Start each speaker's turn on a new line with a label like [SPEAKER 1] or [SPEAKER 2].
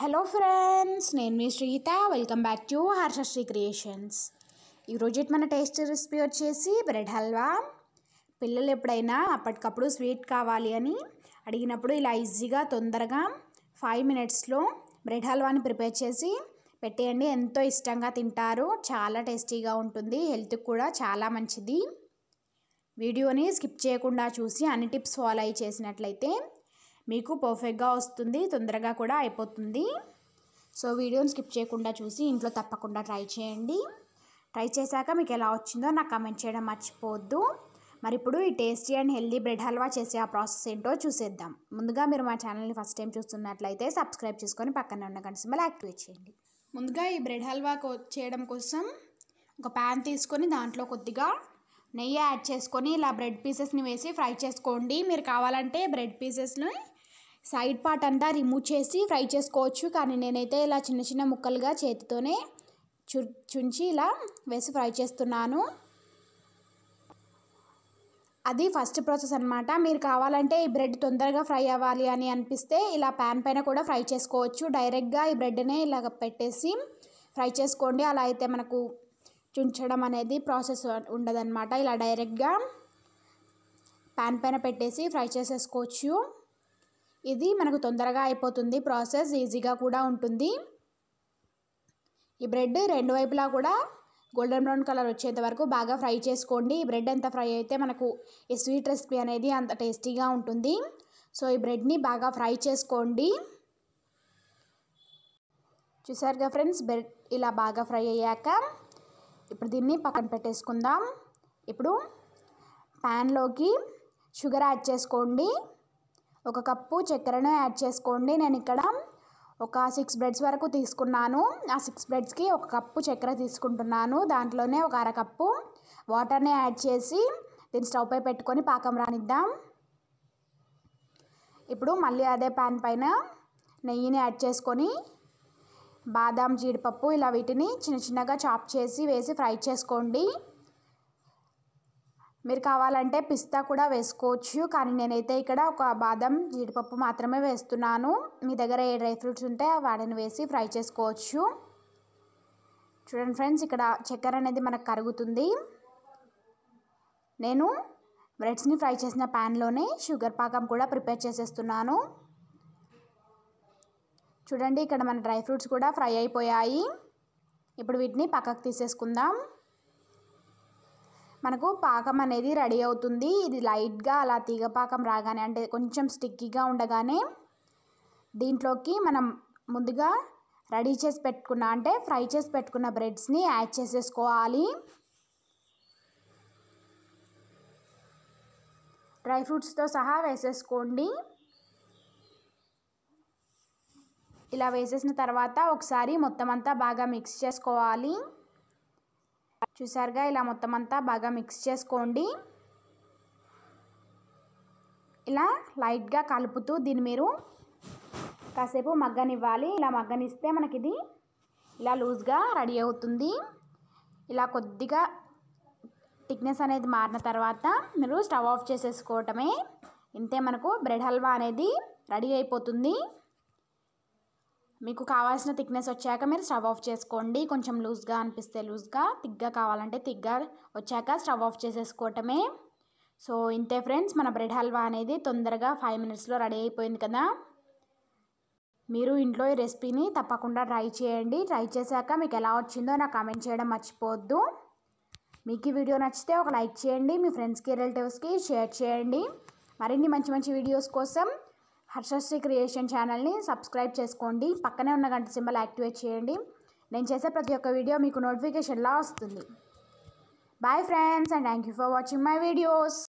[SPEAKER 1] hello friends నేను మీ Srihitha welcome back to Harshasri creations ఈరోజు మన టేస్ట్ రెసిపీ వచ్చేసి బ్రెడ్ హల్వా పిల్లలు ఎప్పుడైనా అప్పటికప్పుడు స్వీట్ కావాలి అని అడిగినప్పుడు ఇలా ఈజీగా తొందరగా ఫైవ్ మినిట్స్లో బ్రెడ్ హల్వాని ప్రిపేర్ చేసి పెట్టేయండి ఎంతో ఇష్టంగా తింటారు చాలా టేస్టీగా ఉంటుంది హెల్త్కి కూడా చాలా మంచిది వీడియోని స్కిప్ చేయకుండా చూసి అన్ని టిప్స్ ఫాలో అయి చేసినట్లయితే మీకు పర్ఫెక్ట్గా వస్తుంది తొందరగా కూడా అయిపోతుంది సో వీడియోని స్కిప్ చేయకుండా చూసి ఇంట్లో తప్పకుండా ట్రై చేయండి ట్రై చేశాక మీకు ఎలా వచ్చిందో నాకు కమెంట్ చేయడం మర్చిపోవద్దు మరి ఇప్పుడు ఈ tasty and healthy bread halwa చేసే ఆ ప్రాసెస్ ఏంటో చూసేద్దాం ముందుగా మీరు మా ఛానల్ని ఫస్ట్ టైం చూస్తున్నట్లయితే సబ్స్క్రైబ్ చేసుకొని పక్కన ఉన్న కన్సిమల్ సింబల్ యాక్టివేట్ చేయండి ముందుగా ఈ బ్రెడ్ హల్వా చేయడం కోసం ఒక ప్యాన్ తీసుకొని దాంట్లో కొద్దిగా నెయ్యి యాడ్ చేసుకొని ఇలా బ్రెడ్ పీసెస్ని వేసి ఫ్రై చేసుకోండి మీరు కావాలంటే బ్రెడ్ పీసెస్ని సైడ్ పార్ట్ అంతా రిమూవ్ చేసి ఫ్రై చేసుకోవచ్చు కానీ నేనైతే ఇలా చిన్న చిన్న ముక్కలుగా చేతితోనే చు చుంచి ఇలా వేసి ఫ్రై చేస్తున్నాను అది ఫస్ట్ ప్రాసెస్ అనమాట మీరు కావాలంటే ఈ బ్రెడ్ తొందరగా ఫ్రై అవ్వాలి అని అనిపిస్తే ఇలా ప్యాన్ పైన కూడా ఫ్రై చేసుకోవచ్చు డైరెక్ట్గా ఈ బ్రెడ్నే ఇలా పెట్టేసి ఫ్రై చేసుకోండి అలా అయితే మనకు చుంచడం అనేది ప్రాసెస్ ఉండదు ఇలా డైరెక్ట్గా ప్యాన్ పైన పెట్టేసి ఫ్రై చేసేసుకోవచ్చు ఇది మనకు తొందరగా అయిపోతుంది ప్రాసెస్ ఈజీగా కూడా ఉంటుంది ఈ బ్రెడ్ రెండు వైపులా కూడా గోల్డెన్ బ్రౌన్ కలర్ వచ్చేంత వరకు బాగా ఫ్రై చేసుకోండి ఈ బ్రెడ్ ఎంత ఫ్రై అయితే మనకు ఈ స్వీట్ రెసిపీ అనేది అంత టేస్టీగా ఉంటుంది సో ఈ బ్రెడ్ని బాగా ఫ్రై చేసుకోండి చూసారుగా ఫ్రెండ్స్ బ్రెడ్ ఇలా బాగా ఫ్రై అయ్యాక ఇప్పుడు దీన్ని పక్కన పెట్టేసుకుందాం ఇప్పుడు ప్యాన్లోకి షుగర్ యాడ్ చేసుకోండి ఒక కప్పు చక్కెరను యాడ్ చేసుకోండి నేను ఇక్కడ ఒక సిక్స్ బ్రెడ్స్ వరకు తీసుకున్నాను ఆ సిక్స్ బ్రెడ్స్కి ఒక కప్పు చక్కెర తీసుకుంటున్నాను దాంట్లోనే ఒక అరకప్పు వాటర్ని యాడ్ చేసి దీన్ని స్టవ్ పై పెట్టుకొని పాకం రానిద్దాం ఇప్పుడు మళ్ళీ అదే ప్యాన్ పైన నెయ్యిని యాడ్ చేసుకొని బాదాం జీడిపప్పు ఇలా వీటిని చిన్న చిన్నగా చాప్ చేసి వేసి ఫ్రై చేసుకోండి మీరు కావాలంటే పిస్తా కూడా వేసుకోవచ్చు కానీ నేనైతే ఇక్కడ ఒక బాదం జీడిపప్పు మాత్రమే వేస్తున్నాను మీ దగ్గర ఏ డ్రై ఫ్రూట్స్ ఉంటే వాటిని వేసి ఫ్రై చేసుకోవచ్చు చూడండి ఫ్రెండ్స్ ఇక్కడ చక్కెర అనేది మనకు కరుగుతుంది నేను బ్రెడ్స్ని ఫ్రై చేసిన ప్యాన్లోనే షుగర్ పాకం కూడా ప్రిపేర్ చేసేస్తున్నాను చూడండి ఇక్కడ మన డ్రై ఫ్రూట్స్ కూడా ఫ్రై అయిపోయాయి ఇప్పుడు వీటిని పక్కకు తీసేసుకుందాం మనకు పాకం అనేది రెడీ అవుతుంది ఇది లైట్గా అలా తీగ పాకం రాగానే అంటే కొంచెం స్టిక్కీగా ఉండగానే దీంట్లోకి మనం ముందుగా రెడీ చేసి పెట్టుకున్న అంటే ఫ్రై చేసి పెట్టుకున్న బ్రెడ్స్ని యాడ్ చేసేసుకోవాలి డ్రై ఫ్రూట్స్తో సహా వేసేసుకోండి ఇలా వేసేసిన తర్వాత ఒకసారి మొత్తం అంతా బాగా మిక్స్ చేసుకోవాలి చూసారుగా ఇలా మొత్తం అంతా బాగా మిక్స్ చేసుకోండి ఇలా లైట్గా కలుపుతూ దీన్ని మీరు కాసేపు మగ్గనివ్వాలి ఇలా మగ్గనిస్తే మనకి ఇది ఇలా లూజ్గా రెడీ అవుతుంది ఇలా కొద్దిగా థిక్నెస్ అనేది మారిన తర్వాత మీరు స్టవ్ ఆఫ్ చేసేసుకోవటమే ఇంతే మనకు బ్రెడ్ హల్వా అనేది రెడీ అయిపోతుంది మీకు కావాల్సిన థిక్నెస్ వచ్చాక మీరు స్టవ్ ఆఫ్ చేసుకోండి కొంచెం లూజ్గా అనిపిస్తే లూజ్గా తిగ్గా కావాలంటే తిగ్గా వచ్చాక స్టవ్ ఆఫ్ చేసేసుకోవటమే సో ఇంతే ఫ్రెండ్స్ మన బ్రెడ్ హల్వా అనేది తొందరగా ఫైవ్ మినిట్స్లో రెడీ అయిపోయింది కదా మీరు ఇంట్లో ఈ రెసిపీని తప్పకుండా ట్రై చేయండి ట్రై చేశాక మీకు ఎలా వచ్చిందో నాకు కామెంట్ చేయడం మర్చిపోవద్దు మీకు ఈ వీడియో నచ్చితే ఒక లైక్ చేయండి మీ ఫ్రెండ్స్కి రిలేటివ్స్కి షేర్ చేయండి మరిన్ని మంచి మంచి వీడియోస్ కోసం హర్షశ్రీ క్రియేషన్ ఛానల్ని సబ్స్క్రైబ్ చేసుకోండి పక్కనే ఉన్న గంట సింబల్ యాక్టివేట్ చేయండి నేను చేసే ప్రతి ఒక్క వీడియో మీకు నోటిఫికేషన్లా వస్తుంది bye friends and thank you for watching my videos